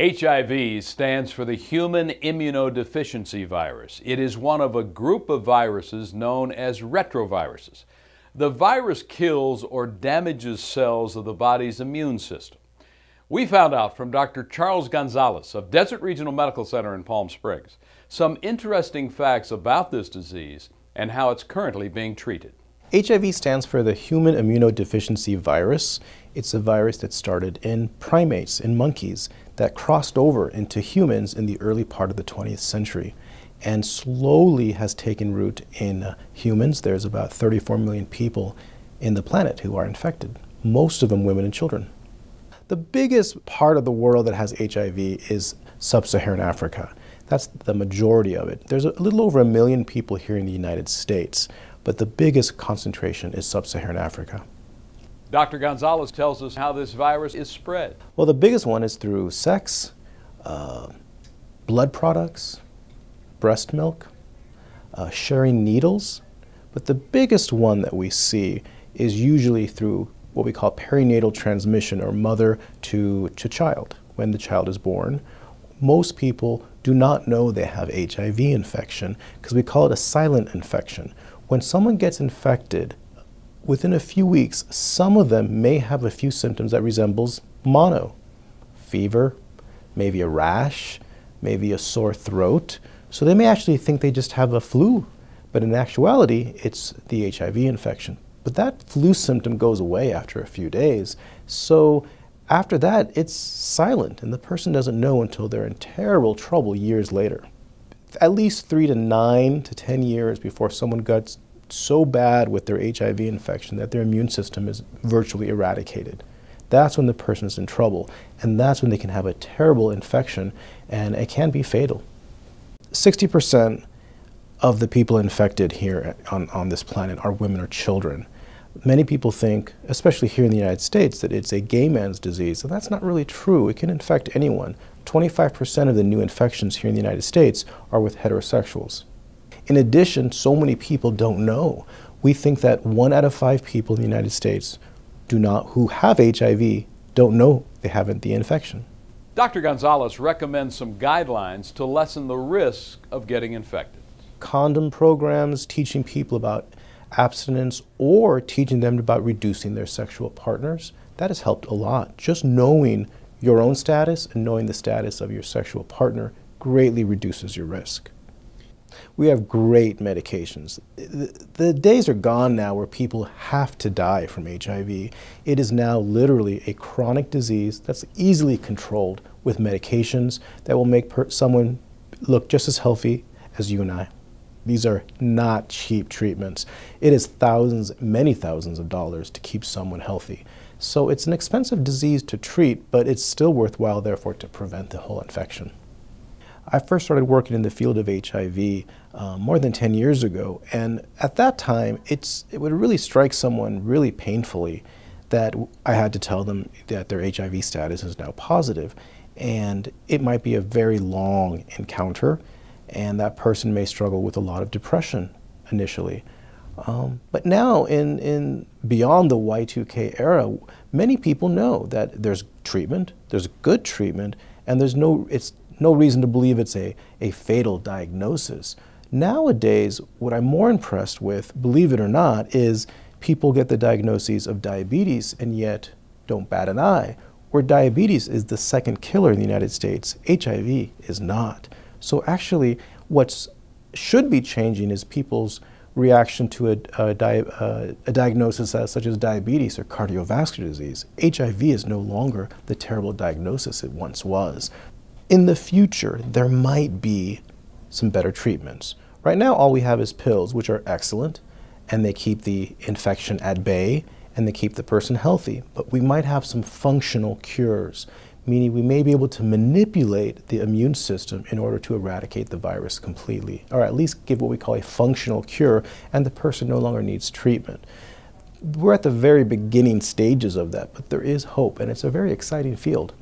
HIV stands for the human immunodeficiency virus. It is one of a group of viruses known as retroviruses. The virus kills or damages cells of the body's immune system. We found out from Dr. Charles Gonzalez of Desert Regional Medical Center in Palm Springs some interesting facts about this disease and how it's currently being treated. HIV stands for the Human Immunodeficiency Virus. It's a virus that started in primates, in monkeys, that crossed over into humans in the early part of the 20th century and slowly has taken root in uh, humans. There's about 34 million people in the planet who are infected, most of them women and children. The biggest part of the world that has HIV is sub-Saharan Africa. That's the majority of it. There's a little over a million people here in the United States, but the biggest concentration is sub-Saharan Africa. Dr. Gonzalez tells us how this virus is spread. Well, the biggest one is through sex, uh, blood products, breast milk, uh, sharing needles. But the biggest one that we see is usually through what we call perinatal transmission or mother to, to child when the child is born. Most people do not know they have HIV infection because we call it a silent infection. When someone gets infected, within a few weeks, some of them may have a few symptoms that resembles mono. Fever, maybe a rash, maybe a sore throat. So they may actually think they just have a flu, but in actuality, it's the HIV infection. But that flu symptom goes away after a few days. So after that, it's silent, and the person doesn't know until they're in terrible trouble years later. At least three to nine to 10 years before someone gets so bad with their HIV infection that their immune system is virtually eradicated. That's when the person is in trouble, and that's when they can have a terrible infection, and it can be fatal. 60% of the people infected here on, on this planet are women or children. Many people think, especially here in the United States, that it's a gay man's disease, and that's not really true. It can infect anyone. 25% of the new infections here in the United States are with heterosexuals. In addition, so many people don't know. We think that one out of five people in the United States do not, who have HIV don't know they have not the infection. Dr. Gonzalez recommends some guidelines to lessen the risk of getting infected. Condom programs, teaching people about abstinence, or teaching them about reducing their sexual partners, that has helped a lot. Just knowing your own status and knowing the status of your sexual partner greatly reduces your risk we have great medications. The, the, days are gone now where people have to die from HIV. It is now literally a chronic disease that's easily controlled with medications that will make someone look just as healthy as you and I. These are not cheap treatments. It is thousands, many thousands of dollars to keep someone healthy. So it's an expensive disease to treat, but it's still worthwhile, therefore, to prevent the whole infection. I first started working in the field of HIV um, uh, more than 10 years ago, and at that time, it's, it would really strike someone really painfully that I had to tell them that their HIV status is now positive, and it might be a very long encounter, and that person may struggle with a lot of depression initially. Um, but now, in, in beyond the Y2K era, many people know that there's treatment, there's good treatment, and there's no, it's no reason to believe it's a, a fatal diagnosis. Nowadays, what I'm more impressed with, believe it or not, is people get the diagnoses of diabetes and yet don't bat an eye. Where diabetes is the second killer in the United States, HIV is not. So actually, what should be changing is people's reaction to a, a, di uh, a diagnosis as, uh, such as diabetes or cardiovascular disease. HIV is no longer the terrible diagnosis it once was in the future, there might be some better treatments. Right now, all we have is pills, which are excellent, and they keep the infection at bay and they keep the person healthy. But we might have some functional cures, meaning we may be able to manipulate the immune system in order to eradicate the virus completely, or at least give what we call a functional cure, and the person no longer needs treatment. We're at the very beginning stages of that, but there is hope, and it's a very exciting field.